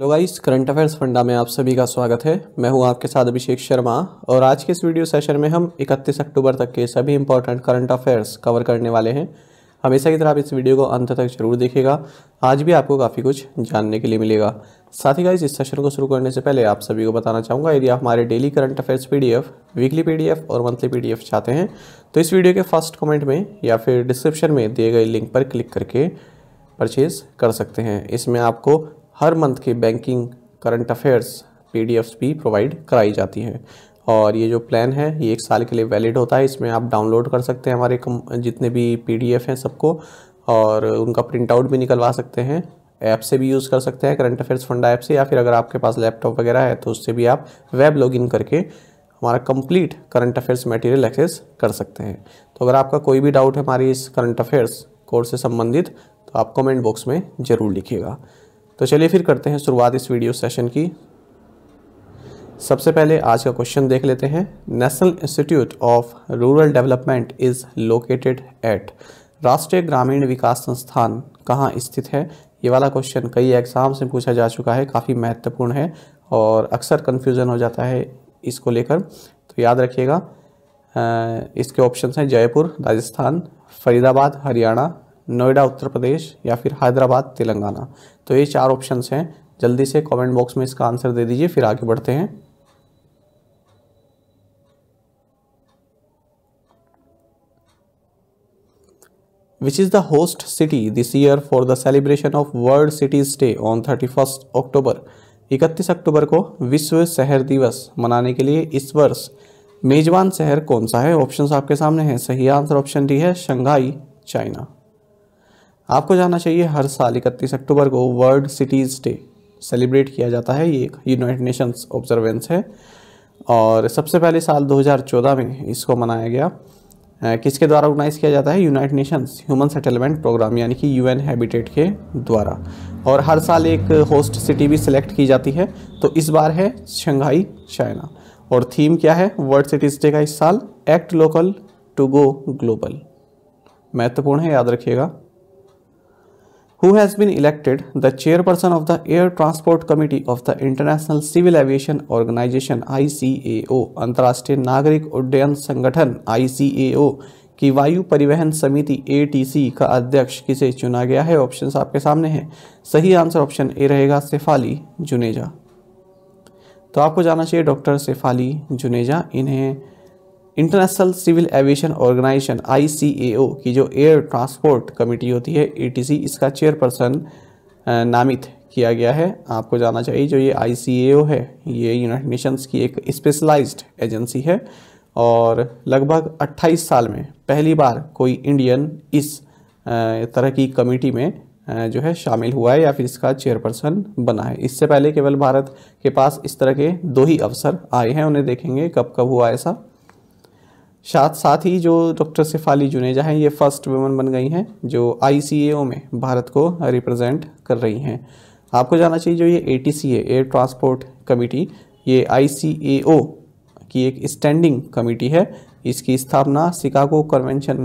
Hello guys current affairs funda में आप सभी का स्वागत है मैं हूं आपके साथ अभिषेक शर्मा और आज के इस वीडियो सेशन में हम 31 अक्टूबर तक के सभी इंपॉर्टेंट करंट अफेयर्स कवर करने वाले हैं हमेशा की तरह आप इस वीडियो को अंत तक जरूर देखिएगा आज भी आपको काफ़ी कुछ जानने के लिए मिलेगा साथ ही गाइस इस सेशन को शुरू करने से पहले आप सभी को बताना चाहूँगा यदि आप हमारे daily current affairs PDF weekly PDF और मंथली पीडीएफ चाहते हैं तो इस वीडियो के फर्स्ट कमेंट में या फिर डिस्क्रिप्शन में दिए गए लिंक पर क्लिक करके परचेज़ कर सकते हैं इसमें आपको हर मंथ के बैंकिंग करंट अफेयर्स पी भी प्रोवाइड कराई जाती हैं और ये जो प्लान है ये एक साल के लिए वैलिड होता है इसमें आप डाउनलोड कर सकते हैं हमारे कम जितने भी पी हैं सबको और उनका प्रिंट आउट भी निकलवा सकते हैं ऐप से भी यूज़ कर सकते हैं करंट अफेयर्स फंड ऐप से या फिर अगर आपके पास लैपटॉप वगैरह है तो उससे भी आप वेब लॉगिन करके हमारा complete current affairs material access कर सकते हैं तो अगर आपका कोई भी डाउट है हमारी इस करंट अफेयर्स कोर्स से संबंधित तो आप कमेंट बॉक्स में ज़रूर लिखिएगा तो चलिए फिर करते हैं शुरुआत इस वीडियो सेशन की सबसे पहले आज का क्वेश्चन देख लेते हैं national institute of rural development is located at राष्ट्रीय ग्रामीण विकास संस्थान कहाँ स्थित है ये वाला क्वेश्चन कई एग्जाम से पूछा जा चुका है काफ़ी महत्वपूर्ण है और अक्सर कन्फ्यूज़न हो जाता है इसको लेकर तो याद रखिएगा इसके ऑप्शन हैं जयपुर राजस्थान फरीदाबाद हरियाणा नोएडा उत्तर प्रदेश या फिर हैदराबाद तेलंगाना तो ये चार ऑप्शन हैं जल्दी से कमेंट बॉक्स में इसका आंसर दे दीजिए फिर आगे बढ़ते हैं which is the host city this year for the celebration of world cities day on thirty first October इकतीस अक्टूबर को विश्व शहर दिवस मनाने के लिए इस वर्ष मेजबान शहर कौन सा है ऑप्शन आपके सामने हैं सही आंसर ऑप्शन डी है शंघाई चाइना आपको जानना चाहिए हर साल इकतीस अक्टूबर को वर्ल्ड सिटीज़ डे सेलिब्रेट किया जाता है ये एक यूनाइटेड नेशंस ऑब्जर्वेंस है और सबसे पहले साल 2014 में इसको मनाया गया किसके द्वारा ऑर्गेनाइज किया जाता है United Nations human settlement programme यानी कि यूएन हैबिटेट के द्वारा और हर साल एक होस्ट सिटी भी सिलेक्ट की जाती है तो इस बार है शंघाई चाइना और थीम क्या है वर्ल्ड सिटीज़ डे का इस साल act local to go global महत्वपूर्ण है याद रखिएगा who has been elected the chairperson of the Air Transport Committee of the International Civil Aviation Organization ICAO अंतर्राष्ट्रीय नागरिक उड्डयन संगठन ICAO की वायु परिवहन समिति ए का अध्यक्ष किसे चुना गया है ऑप्शंस आपके सामने हैं सही आंसर ऑप्शन ए रहेगा सेफाली जुनेजा तो आपको जाना चाहिए डॉक्टर सेफाली जुनेजा इन्हें इंटरनेशनल सिविल एविएशन ऑर्गेनाइजेशन आई की जो एयर ट्रांसपोर्ट कमेटी होती है ए इसका चेयरपर्सन नामित किया गया है आपको जाना चाहिए जो ये आई है ये यूनाइटेड नेशंस की एक स्पेशलाइज्ड एजेंसी है और लगभग 28 साल में पहली बार कोई इंडियन इस तरह की कमेटी में जो है शामिल हुआ है या फिर इसका चेयरपर्सन बना है इससे पहले केवल भारत के पास इस तरह के दो ही अवसर आए हैं उन्हें देखेंगे कब कब हुआ ऐसा साथ साथ ही जो डॉक्टर सिफाली जुनेजा हैं ये फर्स्ट वुमेन बन गई हैं जो आई में भारत को रिप्रेजेंट कर रही हैं आपको जानना चाहिए जो ये A T C air transport committee ये आई की एक स्टैंडिंग कमेटी है इसकी स्थापना शिकागो कन्वेंशन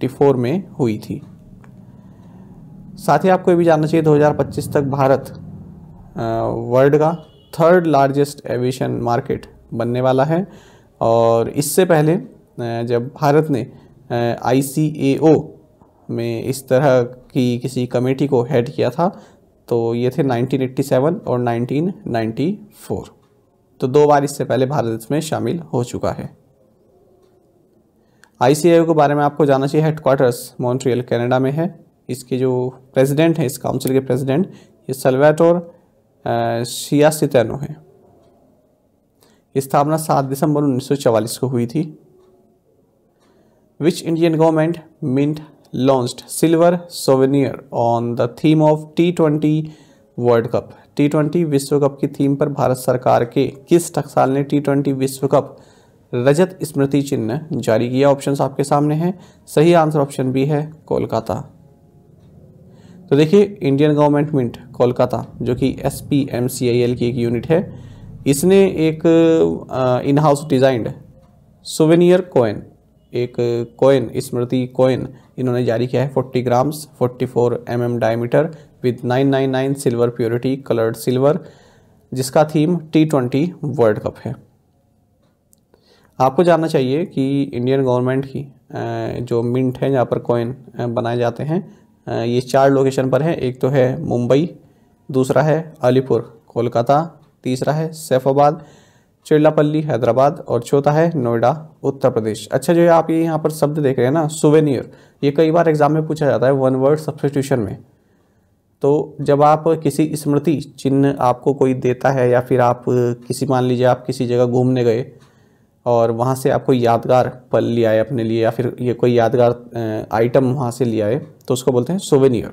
1954 में हुई थी साथ ही आपको ये भी जानना चाहिए 2025 तक भारत वर्ल्ड का थर्ड लार्जेस्ट एविएशन मार्केट बनने वाला है और इससे पहले जब भारत ने आई में इस तरह की किसी कमेटी को हेड किया था तो ये थे 1987 और 1994 तो दो बार इससे पहले भारत इसमें शामिल हो चुका है आई के बारे में आपको जाना चाहिए हेडक्वार्टर्स मॉन्ट्रियल कनाडा में है इसके जो प्रेसिडेंट हैं इस काउंसिल के प्रेसिडेंट ये शिया सियासितैनो है स्थापना 7 दिसंबर 1944 को हुई थी which Indian government mint launched silver souvenir on the theme of T20 world cup T twenty विश्व कप की थीम पर भारत सरकार के किस टकसाल ने टी ट्वेंटी विश्व कप रजत स्मृति चिन्ह जारी किया ऑप्शंस आपके सामने हैं सही आंसर ऑप्शन बी है कोलकाता तो देखिए इंडियन गवर्नमेंट मिंट कोलकाता जो कि S P M C I L की एक यूनिट है इसने एक in house designed souvenir coin एक कोइन स्मृति कोइन इन्होंने जारी किया है 40 grams 44 four M M diameter with nine silver purity coloured silver जिसका theme T twenty world cup है आपको जानना चाहिए कि इंडियन गवर्नमेंट की जो मिंट है जहाँ पर कोइन बनाए जाते हैं ये चार लोकेशन पर है एक तो है मुंबई दूसरा है अलीपुर कोलकाता तीसरा है सैफाबाद चिल्लापल्ली हैदराबाद और चौथा है नोएडा उत्तर प्रदेश अच्छा जो है आप ये यहाँ पर शब्द देख रहे हैं ना सुवेनियर ये कई बार एग्जाम में पूछा जाता है वन वर्ड सब्सटीट्यूशन में तो जब आप किसी स्मृति चिन्ह आपको कोई देता है या फिर आप किसी मान लीजिए आप किसी जगह घूमने गए और वहाँ से आपको यादगार पल ले आए अपने लिए या फिर ये कोई यादगार आइटम वहाँ से ले आए तो उसको बोलते हैं सोवेनियर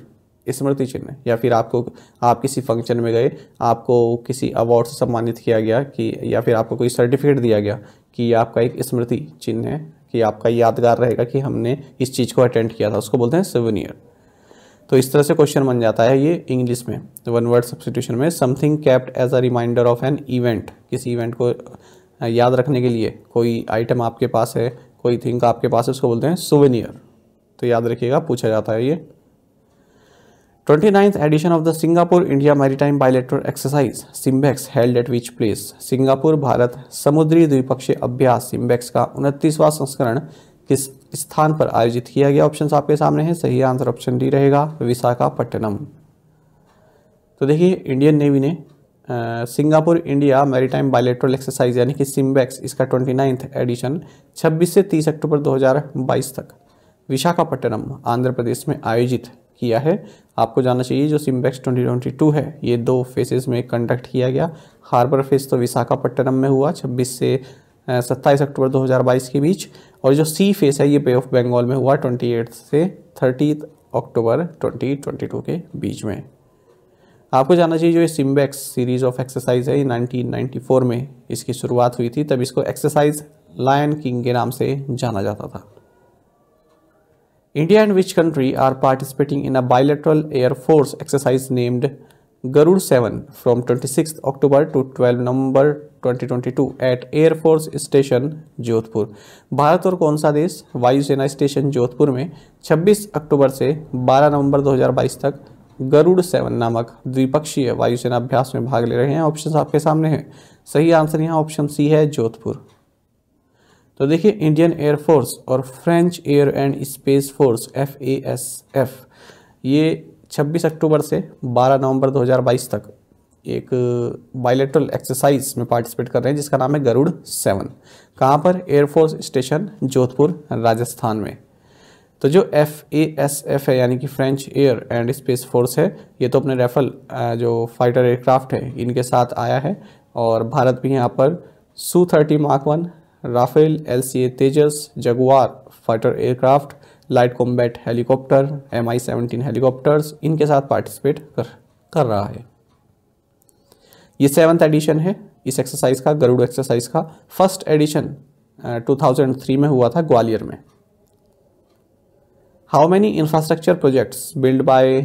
स्मृति चिन्ह या फिर आपको आप किसी फंक्शन में गए आपको किसी अवार्ड से सम्मानित किया गया कि या फिर आपको कोई सर्टिफिकेट दिया गया कि आपका एक स्मृति चिन्ह है कि आपका यादगार रहेगा कि हमने इस चीज़ को अटेंड किया था उसको बोलते हैं सिवनियर तो इस तरह से क्वेश्चन बन जाता है ये इंग्लिश में तो वन वर्ड सब्सिट्यूशन में something kept as a reminder of an event किसी इवेंट को याद रखने के लिए कोई आइटम आपके पास है कोई थिंक आपके पास है उसको बोलते हैं सुवेनियर तो याद रखिएगा पूछा जाता है ये 29th edition of the Singapore India Maritime Bilateral Exercise SIMBEX held at which place Singapore Bharat समुद्री द्विपक्षीय अभ्यास सिम्बेक्स का उनतीसवां संस्करण किस स्थान पर आयोजित किया गया ऑप्शन आपके सामने है सही आंसर ऑप्शन डी रहेगा विशाखापट्टनम तो देखिए इंडियन नेवी ने Singapore India maritime bilateral exercise यानी कि सिम्बैक्स इसका ट्वेंटी नाइन्थ एडिशन छब्बीस से तीस अक्टूबर 2022 तक विशाखापट्टनम आंध्र प्रदेश में आयोजित किया है आपको जानना चाहिए जो सिम्बेक्स 2022 है ये दो फेसेस में कंडक्ट किया गया हार्बर फेस तो विशाखापट्टनम में हुआ 26 से सत्ताईस अक्टूबर 2022 के बीच और जो सी फेस है ये पे ऑफ बंगाल में हुआ 28 से थर्टी अक्टूबर 2022 के बीच में आपको जानना चाहिए जो ये सिम्बेक्स सीरीज़ ऑफ एक्सरसाइज है ये 1994 में इसकी शुरुआत हुई थी तब इसको एक्सरसाइज लायन किंग के नाम से जाना जाता था India and which country are participating in a bilateral air force exercise named Garud 7 from 26th October to 12 November 2022 at air force station Jodhpur Bharat और कौन सा देश वायुसेना स्टेशन जोधपुर में 26 अक्टूबर से 12 नवंबर 2022 तक गरुड़ सेवन नामक द्विपक्षीय वायुसेना अभ्यास में भाग ले रहे हैं ऑप्शन आपके सामने हैं सही आंसर यहाँ ऑप्शन सी है जोधपुर तो देखिए इंडियन एयरफोर्स और French air and space force F A S F ये 26 अक्टूबर से 12 नवंबर 2022 तक एक बायोलेट्रल एक्सरसाइज में पार्टिसिपेट कर रहे हैं जिसका नाम है गरुड़ सेवन कहाँ पर एयरफोर्स स्टेशन जोधपुर राजस्थान में तो जो एफ ए एस एफ है यानी कि French air and space force है ये तो अपने रेफल जो फाइटर एयरक्राफ्ट है इनके साथ आया है और भारत भी यहाँ पर Su thirty mark one Rafale L C A Tejas Jaguar fighter aircraft light combat helicopter M I seventeen helicopters इनके साथ पार्टिसिपेट कर कर रहा है ये सेवन्थ एडिशन है इस एक्सरसाइज का गरुड़ एक्सरसाइज का फर्स्ट एडिशन 2003 में हुआ था ग्वालियर में how many infrastructure projects build by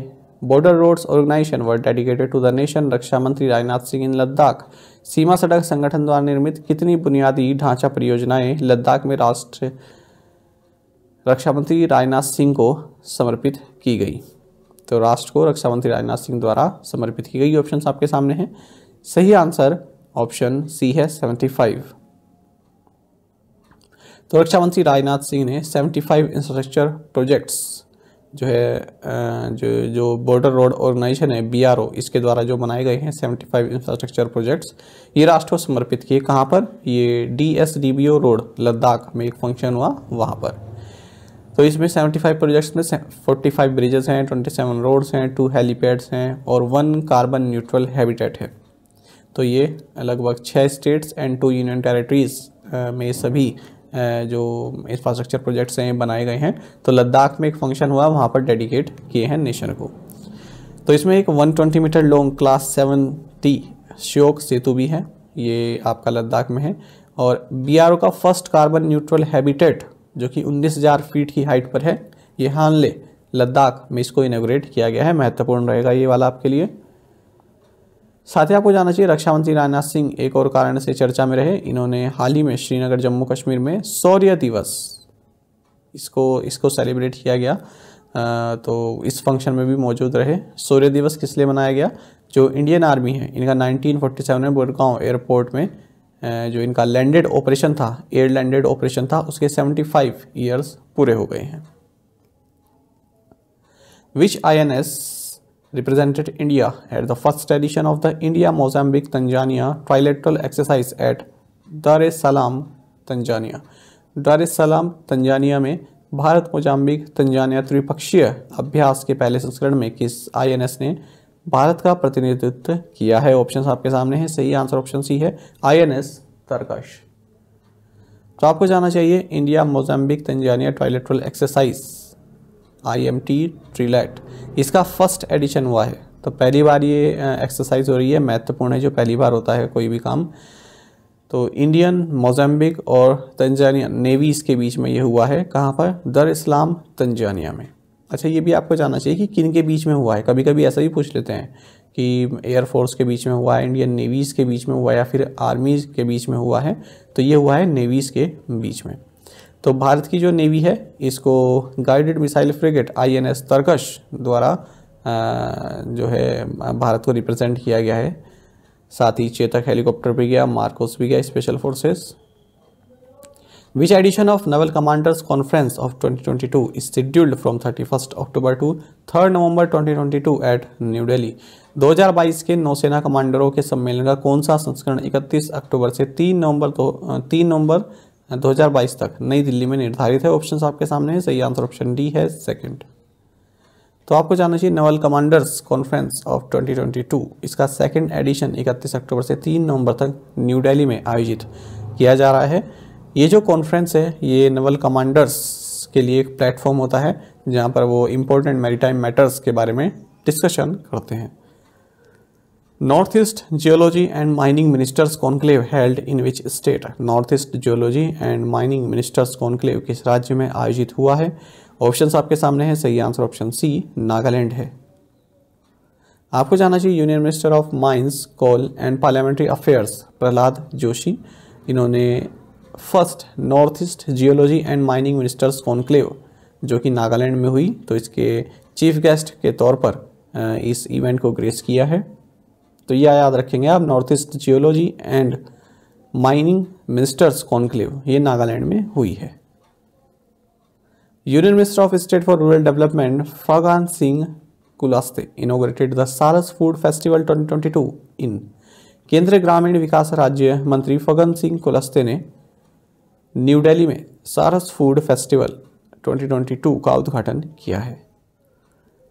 border roads organisation व डेडिकेटेड टू द नेशन रक्षा मंत्री राजनाथ सिंह इन लद्दाख सीमा सड़क संगठन द्वारा निर्मित कितनी बुनियादी ढांचा परियोजनाएं लद्दाख में राष्ट्र रक्षा मंत्री राजनाथ सिंह को समर्पित की गई तो राष्ट्र को रक्षा मंत्री राजनाथ सिंह द्वारा समर्पित की गई ऑप्शन आपके सामने हैं सही आंसर ऑप्शन सी है फाइव तो रक्षा मंत्री राजनाथ सिंह ने 75 इंफ्रास्ट्रक्चर प्रोजेक्ट्स जो है जो जो बॉर्डर रोड ऑर्गेनाइजेशन है बीआरओ इसके द्वारा जो बनाए गए हैं 75 इंफ्रास्ट्रक्चर प्रोजेक्ट्स ये राष्ट्र को समर्पित किए कहाँ पर ये D S D B O road Ladakh में एक फंक्शन हुआ वहाँ पर तो इसमें 75 प्रोजेक्ट्स में 45 ब्रिजेस हैं 27 रोड्स हैं टू हेलीपैड्स हैं और वन कार्बन न्यूट्रल हैबिटेट है तो ये लगभग छः states and two union territories में सभी जो इंफ्रास्ट्रक्चर प्रोजेक्ट्स हैं बनाए गए हैं तो लद्दाख में एक फंक्शन हुआ वहाँ पर डेडिकेट किए हैं नेशन को तो इसमें एक 120 metre long class seven T Shyok Setu भी है ये आपका लद्दाख में है और बी का फर्स्ट कार्बन न्यूट्रल हैबिटेट जो कि 19,000 फीट की हाइट पर है ये हानले लद्दाख में इसको इनोग्रेट किया गया है महत्वपूर्ण रहेगा ये वाला आपके लिए साथ ही आपको जाना चाहिए रक्षा मंत्री राजनाथ सिंह एक और कारण से चर्चा में रहे इन्होंने हाल ही में श्रीनगर जम्मू कश्मीर में शौर्य दिवस इसको इसको सेलिब्रेट किया गया आ, तो इस फंक्शन में भी मौजूद रहे शौर्य दिवस किस लिए मनाया गया जो इंडियन आर्मी है इनका 1947 में गुड़गांव एयरपोर्ट में जो इनका लैंडेड ऑपरेशन था एयर लैंडेड ऑपरेशन था उसके 75 ईयर्स पूरे हो गए हैं which I N S represented India at the first edition of the India-Mozambique-Tanzania trilateral exercise at Dar es Salaam, Tanzania Dar es Salaam, Tanzania में भारत मोजाम्बिक तंजानिया त्रिपक्षीय अभ्यास के पहले संस्करण में किस आईएनएस ने भारत का प्रतिनिधित्व किया है ऑप्शन आपके सामने है सही आंसर ऑप्शन सी है आईएनएस तरकश तो आपको जाना चाहिए India Mozambique Tanzania trilateral exercise I M T trilat इसका फर्स्ट एडिशन हुआ है तो पहली बार ये एक्सरसाइज हो रही है महत्वपूर्ण है जो पहली बार होता है कोई भी काम तो इंडियन मोजाम्बिक और तंजानिया नेवीज़ के बीच में ये हुआ है कहाँ पर दर इस्लाम तंजानिया में अच्छा ये भी आपको जानना चाहिए कि किन के बीच में हुआ है कभी कभी ऐसा भी पूछ लेते हैं कि एयरफोर्स के बीच में हुआ है इंडियन नेवीज़ के बीच में हुआ है या फिर आर्मीज़ के बीच में हुआ है तो ये हुआ है नेवीज़ के बीच में तो भारत की जो नेवी है इसको guided missile frigate INS Tarkash द्वारा जो है भारत को रिप्रेजेंट किया गया है साथ ही चेतक हेलीकॉप्टर भी गया मार्कोस भी गया special forces which edition of naval commanders conference of 2022 to scheduled from 31 October to 3 November 2022 at New Delhi 2022 के नौसेना कमांडरों के सम्मेलन का कौन सा संस्करण 31 अक्टूबर से 3 नवंबर तो 3 नवंबर 2022 तक नई दिल्ली में निर्धारित है ऑप्शन आपके सामने है सही आंसर ऑप्शन डी है सेकंड तो आपको जानना चाहिए नेवल कमांडर्स कॉन्फ्रेंस ऑफ 2022 इसका सेकंड एडिशन 31 अक्टूबर से 3 नवंबर तक न्यू दिल्ली में आयोजित किया जा रहा है ये जो कॉन्फ्रेंस है ये नेवल कमांडर्स के लिए एक प्लेटफॉर्म होता है जहाँ पर वो इम्पोर्टेंट मैरीटाइम मैटर्स के बारे में डिस्कशन करते हैं north east geology and mining ministers conclave held in which state north east geology and mining ministers conclave किस राज्य में आयोजित हुआ है ऑप्शंस आपके सामने हैं सही आंसर ऑप्शन सी नागालैंड है आपको जाना चाहिए union minister of mines coal and parliamentary affairs Pralhad Joshi इन्होंने first north east geology and mining ministers conclave जो कि नागालैंड में हुई तो इसके चीफ गेस्ट के तौर पर इस इवेंट को ग्रेस किया है तो ये याद रखेंगे आप north east geology and mining ministers conclave ये नागालैंड में हुई है union minister of state for rural development Faggan Singh Kulaste inaugurated the Saras food festival 2022 इन केंद्रीय ग्रामीण विकास राज्य मंत्री फगन सिंह कुलस्ते ने न्यू दिल्ली में सारस फूड फेस्टिवल 2022 का उद्घाटन किया है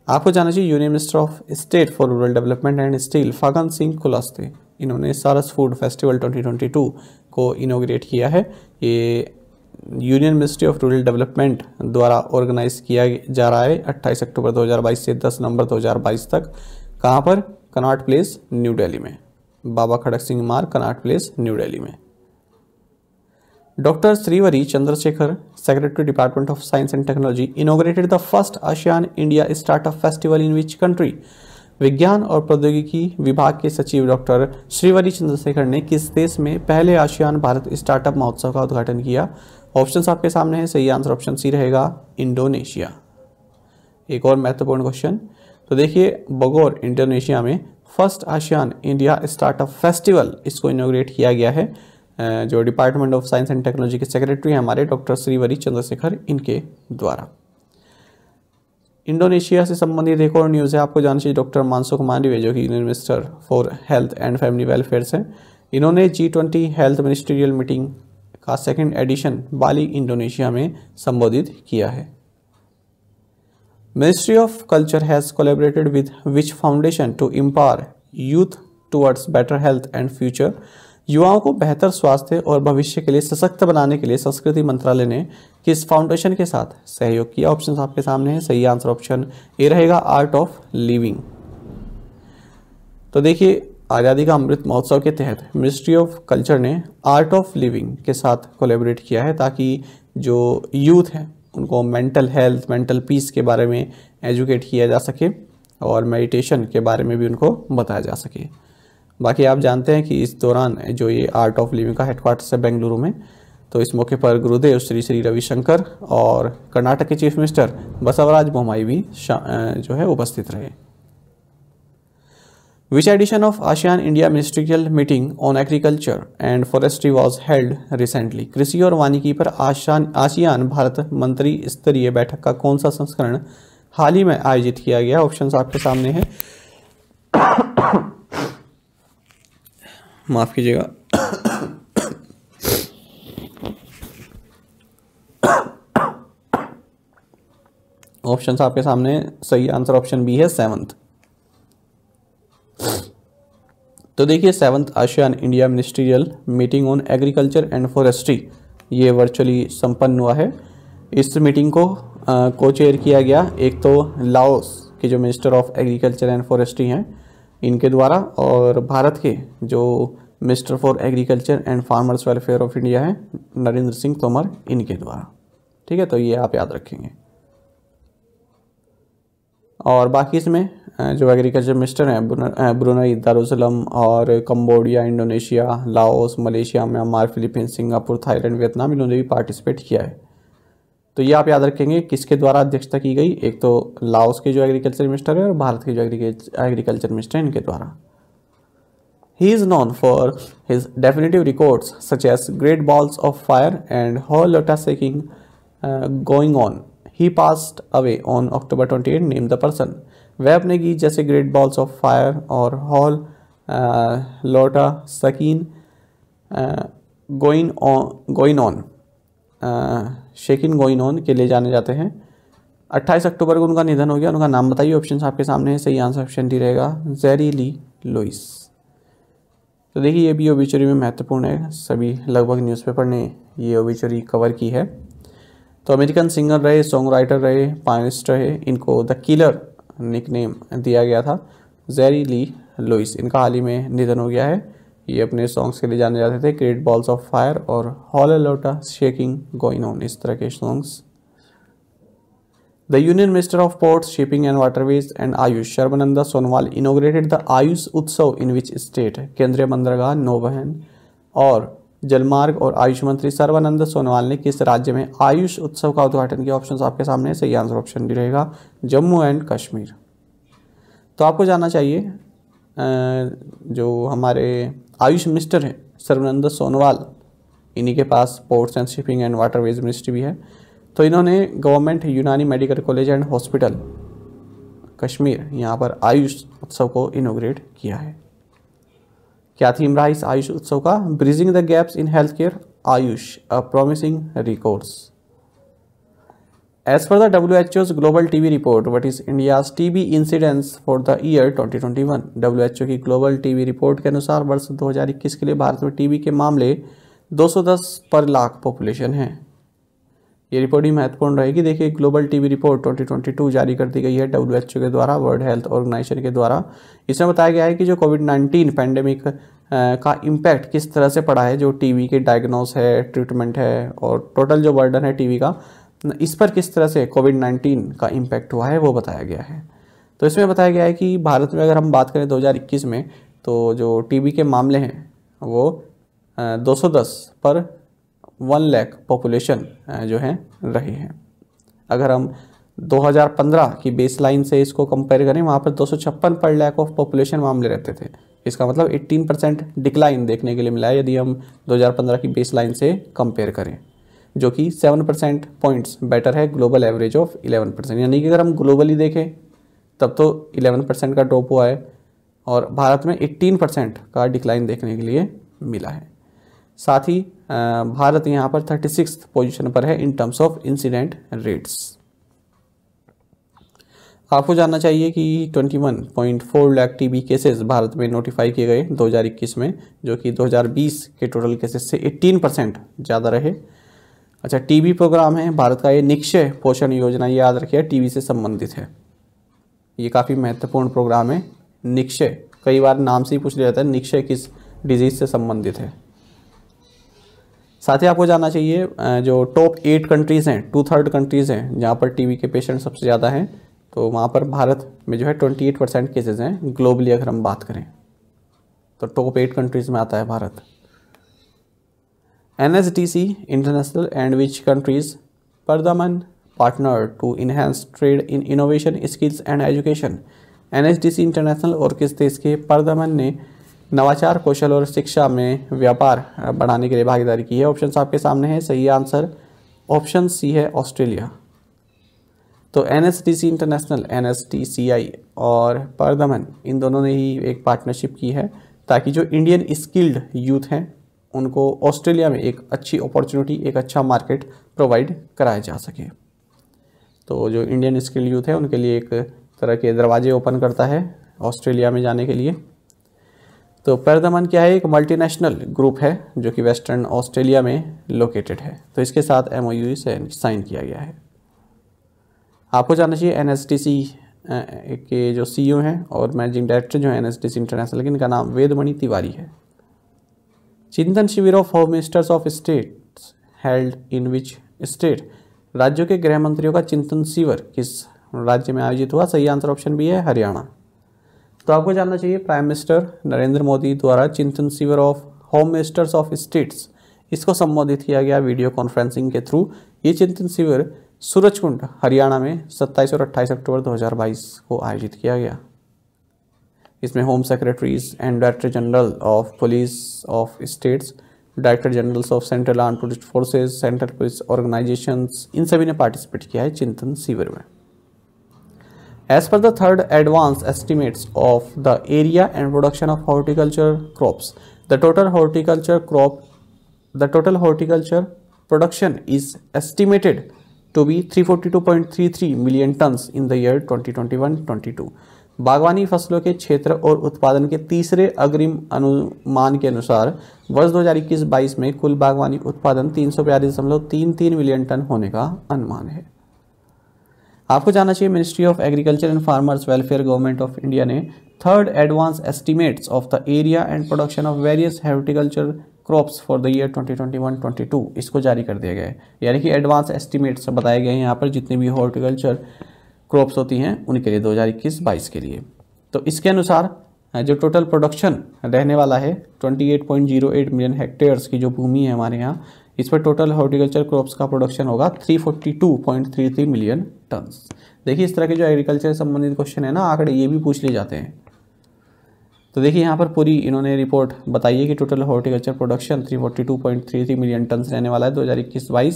आपको जाना चाहिए union minister of state for rural development and steel Faggan Singh Kulaste इन्होंने सारस फूड फेस्टिवल 2022 को इनोग्रेट किया है ये union ministry of rural development द्वारा ऑर्गेनाइज किया जा रहा है 28 अक्टूबर 2022 से 10 नवंबर 2022 तक कहाँ पर कनाट प्लेस न्यू डेली में बाबा Kharak Singh Marg Connaught Place New Delhi में Dr. Srivari Chandrasekhar, Secretary Department of Science and Technology, inaugurated the first ASEAN India Startup Festival in which country? विज्ञान और प्रौद्योगिकी विभाग के सचिव डॉक्टर श्रीवरी चंद्रशेखर ने किस देश में पहले आशियान भारत स्टार्टअप महोत्सव का उद्घाटन किया ऑप्शन आपके सामने है सही आंसर ऑप्शन सी रहेगा इंडोनेशिया एक और महत्वपूर्ण क्वेश्चन तो देखिए बगौर इंडोनेशिया में first ASEAN India startup festival इसको इनोग्रेट किया गया है जो department of science and technology के सेक्रेटरी हैं हमारे डॉक्टर श्रीवरी चंद्रशेखर इनके द्वारा इंडोनेशिया से संबंधित एक और न्यूज़ है आपको जानना चाहिए डॉक्टर मानसो कुमारी जो कि union minister for health and family welfare हैं इन्होंने G twenty health ministerial meeting का सेकेंड एडिशन बाली इंडोनेशिया में संबोधित किया है ministry of culture has collaborated with which foundation to empower youth towards better health and future युवाओं को बेहतर स्वास्थ्य और भविष्य के लिए सशक्त बनाने के लिए संस्कृति मंत्रालय ने किस फाउंडेशन के साथ सहयोग किया ऑप्शन आपके सामने है सही आंसर ऑप्शन ए रहेगा आर्ट ऑफ लिविंग तो देखिए आज़ादी का अमृत महोत्सव के तहत मिनिस्ट्री ऑफ कल्चर ने आर्ट ऑफ लिविंग के साथ कोलेबरेट किया है ताकि जो यूथ हैं उनको मेंटल हेल्थ मेंटल पीस के बारे में एजुकेट किया जा सके और मेडिटेशन के बारे में भी उनको बताया जा सके बाकी आप जानते हैं कि इस दौरान जो ये आर्ट ऑफ लिविंग का हेडक्वार्टर्स है बेंगलुरु में तो इस मौके पर गुरुदेव श्री श्री रविशंकर और कर्नाटक के चीफ मिनिस्टर बसवराज बोमाई भी जो है उपस्थित रहे which edition of ASEAN India ministerial meeting on agriculture and forestry was held recently कृषि और वानिकी पर आशान आसियान भारत मंत्री स्तरीय बैठक का कौन सा संस्करण हाल ही में आयोजित किया गया ऑप्शन आपके सामने है माफ़ कीजिएगा ऑप्शन आपके सामने सही आंसर ऑप्शन बी है सेवंथ तो देखिए seventh ASEAN India ministerial meeting on agriculture and forestry ये वर्चुअली संपन्न हुआ है इस मीटिंग को को चेयर किया गया एक तो लाओस के जो minister of agriculture and forestry हैं इनके द्वारा और भारत के जो minister for agriculture and farmers welfare of India है नरेंद्र सिंह तोमर इनके द्वारा ठीक है तो ये आप याद रखेंगे और बाकी इसमें जो एग्रीकल्चर मिनिस्टर हैं ब्रुनई दारोसलम और Cambodia Indonesia Laos Malaysia Myanmar Philippines Singapore Thailand Vietnam इन्होंने भी पार्टिसिपेट किया है तो ये आप याद रखेंगे किसके द्वारा अध्यक्षता की गई एक तो लाओस के जो एग्रीकल्चर मिनिस्टर है और भारत के जो एग्रीकल्चर मिनिस्टर है इनके द्वारा He is known for his definitive records such as great balls of fire and whole lotta shaking uh, going on. He passed away on October 28. Name the person. वह अपने गीत जैसे ग्रेट बॉल्स ऑफ फायर और whole lotta shakin goin on goin on shakin goin on के लिए जाने जाते हैं 28 अक्टूबर को उनका निधन हो गया उनका नाम बताइए ऑप्शन आपके सामने है सही आंसर ऑप्शन डी रहेगा जेरी ली लुइस तो देखिए ये भी ओबिचरी में महत्वपूर्ण है सभी लगभग न्यूज़पेपर ने ये ओबिचरी कवर की है तो अमेरिकन सिंगर रहे सॉन्ग राइटर रहे पानिस्ट रहे इनको द किलर निकनेम दिया गया था जेरी ली लुइस इनका हाल ही में निधन हो गया है ये अपने सॉन्ग्स के लिए जाने जाते थे क्रिएट बॉल्स ऑफ फायर और whole lotta shaking going on इस तरह के songs the union minister of ports shipping and waterways and AYUSH Sarbananda Sonowal inaugurated the AYUSH Utsav in which state केंद्रीय बंदरगाह नौवहन और जलमार्ग और आयुष मंत्री सर्वानंद सोनवाल ने किस राज्य में आयुष उत्सव का उद्घाटन किया ऑप्शन आपके सामने सही आंसर ऑप्शन भी रहेगा जम्मू एंड कश्मीर तो आपको जानना चाहिए जो हमारे आयुष मिनिस्टर हैं सर्वानंद सोनवाल इन्हीं के पास ports and shipping and waterways ministry भी है तो इन्होंने government Unani medical college and hospital Kashmir यहाँ पर आयुष उत्सव को इनोग्रेट किया है क्या थीम रहा इस आयुष उत्सव का bridging the gaps in health care AYUSH a promising records as per the W H O's global As per the WHO's Global TB report, incidence for the year twenty twenty one W H O की global T B report के अनुसार वर्ष दो हजार इक्कीस के लिए भारत में टीबी के मामले दो सौ दस पर लाख पॉपुलेशन है ये रिपोर्ट ही महत्वपूर्ण रहेगी देखिए global T B report twenty twenty two जारी कर दी गई है डब्ल्यू एच ओ के द्वारा वर्ल्ड हेल्थ ऑर्गेनाइजेशन के द्वारा इसमें बताया गया है कि जो कोविड नाइन्टीन पैंडेमिक का इम्पैक्ट किस तरह से पड़ा है जो टी वी के डायग्नोस है ट्रीटमेंट है और टोटल जो बर्डन है टी वी का इस पर किस तरह से कोविड 19 का इम्पैक्ट हुआ है वो बताया गया है तो इसमें बताया गया है कि भारत में अगर हम बात करें 2021 में तो जो टीबी के मामले हैं वो 210 पर वन लैख पॉपुलेशन जो है रहे हैं अगर हम 2015 की बेसलाइन से इसको कंपेयर करें वहाँ पर दो पर लैख ऑफ पॉपुलेशन मामले रहते थे इसका मतलब 18 परसेंट डिक्लाइन देखने के लिए मिला है यदि हम 2015 की बेसलाइन से कंपेयर करें जो कि सेवन परसेंट पॉइंट्स बेटर है global average of eleven percent यानी कि अगर हम ग्लोबली देखें तब तो इलेवन परसेंट का ड्रॉप हुआ है और भारत में एट्टीन परसेंट का डिक्लाइन देखने के लिए मिला है साथ ही भारत यहाँ पर थर्टी सिक्स पोजिशन पर है in terms of incident rates आपको जानना चाहिए कि 21.4 लाख टीबी केसेस भारत में नोटिफाई किए गए 2021 में जो कि 2020 के टोटल केसेस से 18 परसेंट ज़्यादा रहे अच्छा टीबी प्रोग्राम है भारत का ये निक्षय पोषण योजना ये याद रखिए टीबी से संबंधित है ये काफ़ी महत्वपूर्ण प्रोग्राम है निक्षय कई बार नाम से ही पूछ लिया जाता है निक्षय किस डिजीज़ से संबंधित है साथ ही आपको जानना चाहिए जो टॉप एट कंट्रीज़ हैं टू थर्ड कंट्रीज़ हैं जहाँ पर टीवी के पेशेंट सबसे ज़्यादा हैं तो वहाँ पर भारत में जो है ट्वेंटी एट परसेंट केसेज हैं ग्लोबली अगर हम बात करें तो टॉप एट कंट्रीज़ में आता है Bharat NSDC International and which countries Pardaman partner to enhance trade in innovation skills and education NSDC International और किस देश के दमन ने नवाचार कौशल और शिक्षा में व्यापार बढ़ाने के लिए भागीदारी की है ऑप्शन आपके सामने है सही आंसर ऑप्शन सी है ऑस्ट्रेलिया तो एन इंटरनेशनल एन और दमन इन दोनों ने ही एक पार्टनरशिप की है ताकि जो इंडियन स्किल्ड यूथ हैं उनको ऑस्ट्रेलिया में एक अच्छी अपॉर्चुनिटी एक अच्छा मार्केट प्रोवाइड कराया जा सके तो जो इंडियन स्किल यूथ है उनके लिए एक तरह के दरवाजे ओपन करता है ऑस्ट्रेलिया में जाने के लिए तो पैरदमन क्या है एक मल्टीनेशनल ग्रुप है जो कि वेस्टर्न ऑस्ट्रेलिया में लोकेटेड है तो इसके साथ एम साइन किया गया है आपको जानना चाहिए एन के जो सी e हैं और मैनेजिंग डायरेक्टर जो है एन इंटरनेशनल इनका नाम वेदमणि तिवारी है Chintan Shivir of home ministers of state held in which state राज्यों के गृह मंत्रियों का चिंतन शिविर किस राज्य में आयोजित हुआ सही आंसर ऑप्शन बी है हरियाणा तो आपको जानना चाहिए प्राइम मिनिस्टर नरेंद्र मोदी द्वारा Chintan Shivir of home ministers of states इसको संबोधित किया गया वीडियो कॉन्फ्रेंसिंग के थ्रू ये चिंतन शिविर सूरजकुंड हरियाणा में 27 और 28 अक्टूबर 2022 को आयोजित किया गया इसमें home secretaries and director general of police of states director generals of central arm police forces central police organization इन सभी ने पार्टिसिपेट किया है चिंतन शिविर में as per the third advance estimates of the area and production of horticulture crops the total horticulture crop the total production is the total horticulture production is three to be 342.33 million tons twenty twenty one twenty two बागवानी फसलों के क्षेत्र और उत्पादन के तीसरे अग्रिम अनुमान के अनुसार वर्ष दो हजार में कुल बागवानी उत्पादन तीन मिलियन टन होने का अनुमान है आपको जानना चाहिए ministry of agriculture and farmers welfare government of India ने third advance estimates of the area and production of various horticulture crops for the year 2021-22 इसको जारी कर दिया गया है यानी कि एडवांस एस्टिमेट्स बताए गए हैं यहाँ पर जितने भी हॉर्टिकल्चर क्रॉप्स होती हैं उनके लिए 2021-22 के लिए तो इसके अनुसार जो टोटल प्रोडक्शन रहने वाला है 28.08 मिलियन हेक्टेयर्स की जो भूमि है हमारे यहाँ इस पर टोटल हॉर्टिकल्चर क्रॉप्स का प्रोडक्शन होगा 342.33 मिलियन टन्स देखिए इस तरह के जो एग्रीकल्चर संबंधित क्वेश्चन है ना आंकड़े ये भी पूछ लिए जाते हैं तो देखिए यहाँ पर पूरी इन्होंने रिपोर्ट बताई है कि total horticulture production 342.33 million tons रहने वाला है 2021 हज़ार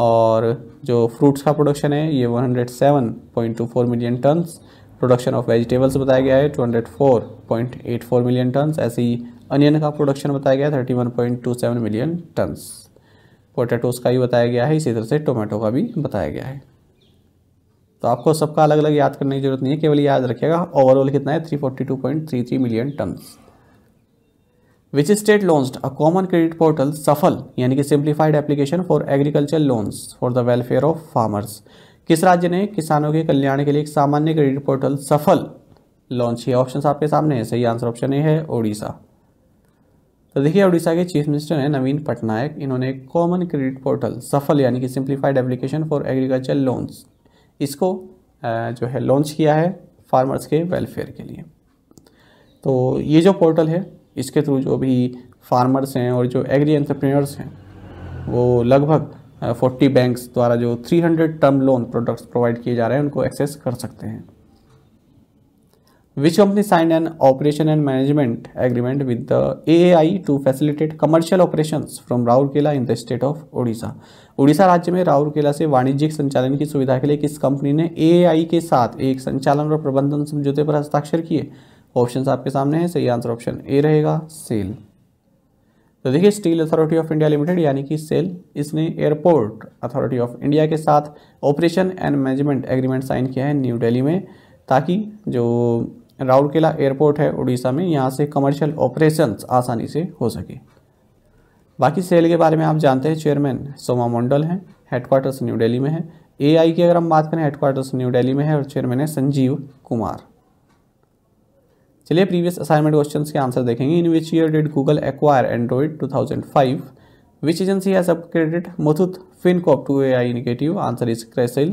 और जो फ्रूट्स का प्रोडक्शन है ये 107.24 million tons production of vegetables बताया गया है 204.84 मिलियन टन्स ऐसे ही अनियन का प्रोडक्शन बताया गया है 31.27 मिलियन टन्स पोटैटोस का भी बताया गया है इसी तरह से टोमेटो का भी बताया गया है तो आपको सबका अलग अलग याद करने की जरूरत नहीं है केवल याद रखिएगा ओवरऑल कितना है three million tons which state launch a common credit portal SAFAL यानी कि simplified application for agriculture loans for the welfare of farmers किस राज्य ने किसानों के कल्याण के लिए एक सामान्य क्रेडिट पोर्टल सफल लॉन्च किया ऑप्शन आपके सामने है सही आंसर ऑप्शन ए है ओडिशा तो देखिए ओडिशा के चीफ मिनिस्टर हैं नवीन पटनायक इन्होंने कॉमन क्रेडिट पोर्टल सफल यानी कि simplified application for agriculture loans इसको जो है लॉन्च किया है फार्मर्स के वेलफेयर के लिए तो ये जो पोर्टल है इसके थ्रू जो भी फार्मर्स हैं और जो एग्री एंटरप्रेन्योर्स हैं वो लगभग 40 बैंक्स द्वारा जो 300 टर्म लोन प्रोडक्ट्स प्रोवाइड किए जा रहे हैं उनको एक्सेस कर सकते हैं which company sign an operation and management agreement with A I to facilitate commercial operation from Raurkela in in the state of Orissa राज्य में राउरकेला से वाणिज्यिक संचालन की सुविधा के लिए किस कंपनी ने ए के साथ एक संचालन और प्रबंधन समझौते पर हस्ताक्षर किए ऑप्शन आपके सामने हैं सही आंसर ऑप्शन ए रहेगा सेल तो देखिए steel authority of India limited यानी कि सेल इसने एयरपोर्ट अथॉरिटी ऑफ इंडिया के साथ operation and management agreement sign किया है न्यू दिल्ली में ताकि जो राउरकेला एयरपोर्ट है उड़ीसा में यहाँ से कमर्शियल ऑपरेशंस आसानी से हो सके बाकी सेल के बारे में आप जानते हैं चेयरमैन सोमा मंडल हैं हेडक्वार्टर्स न्यू डेली में है ए की अगर हम बात करें हेडक्वार्टर्स न्यू डेली में है और चेयरमैन है संजीव कुमार चलिए प्रीवियस असाइनमेंट क्वेश्चन के आंसर देखेंगे in which year did Google acquire Android two thousand five which agency has upgraded Muthoot corp to A I negative answer is CRISIL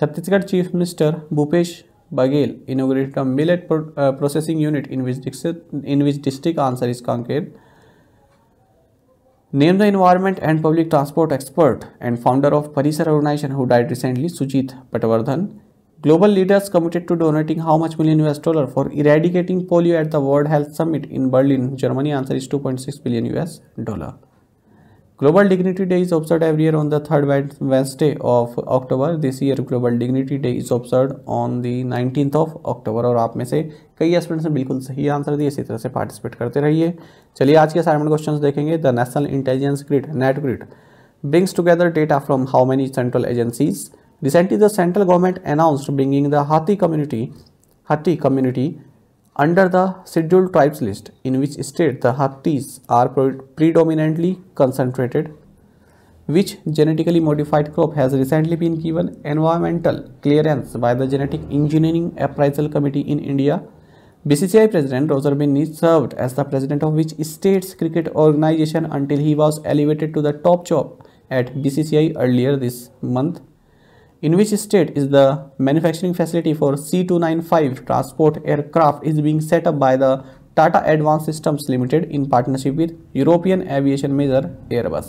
Chhattisgarh chief minister Bhupesh Baghel inaugurated millet processing unit in which district in which district answer is Kanker name the environment and public transport expert and founder of Parisar organization who died recently Sujit Patwardhan Global leaders committed to donating how much million US dollar for eradicating polio at the World Health Summit in Berlin, Germany. Answer is 2.6 billion US dollar. Global Dignity Day is observed every year on the third Wednesday of October. This year Global Dignity Day is observed on the 19th of October और आप में से कई students ने बिल्कुल सही answer दिए इसी तरह से पार्टिसिपेट करते रहिए चलिए आज के असाइनमेंट क्वेश्चंस देखेंगे the national intelligence grid net grid brings together data from how many central agencies Recently, the central government announced bringing the Hathi community, Hathi community under the scheduled tribes list in which state the Hathis are predominantly concentrated which genetically modified crop has recently been given environmental clearance by the Genetic Engineering Appraisal Committee in India. BCCI President Roger Binney served as the president of which state's cricket organization until he was elevated to the top job at BCCI earlier this month. In which state is the manufacturing facility for C295 transport aircraft is being set up by the Tata Advanced Systems Limited in partnership with European aviation major Airbus?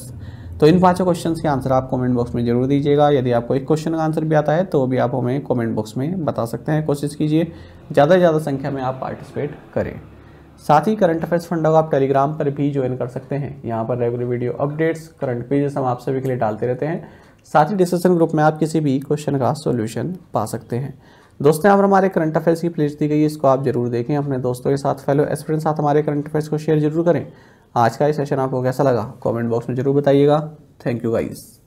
तो इन पांचों questions के answer आप comment box में जरूर दीजिएगा यदि आपको एक क्वेश्चन का आंसर भी आता है तो भी आप हमें कमेंट बॉक्स में बता सकते हैं कोशिश कीजिए ज़्यादा से ज़्यादा संख्या में आप पार्टिसिपेट करें साथ ही करंट अफेयर्स फंड को आप टेलीग्राम पर भी ज्वाइन कर सकते हैं यहाँ पर regular video updates current pages हम आप सभी के लिए डालते रहते हैं साथ ही डिस्कशन ग्रुप में आप किसी भी क्वेश्चन का सोल्यूशन पा सकते हैं दोस्तों यहाँ पर हमारे करंट अफेयर्स की प्लेज दी गई है इसको आप जरूर देखें अपने दोस्तों के साथ फैलो एक्सपीरियंस साथ हमारे करंट अफेयर्स को शेयर जरूर करें आज का ये सेशन आपको कैसा लगा कमेंट बॉक्स में जरूर बताइएगा थैंक यू गाइज़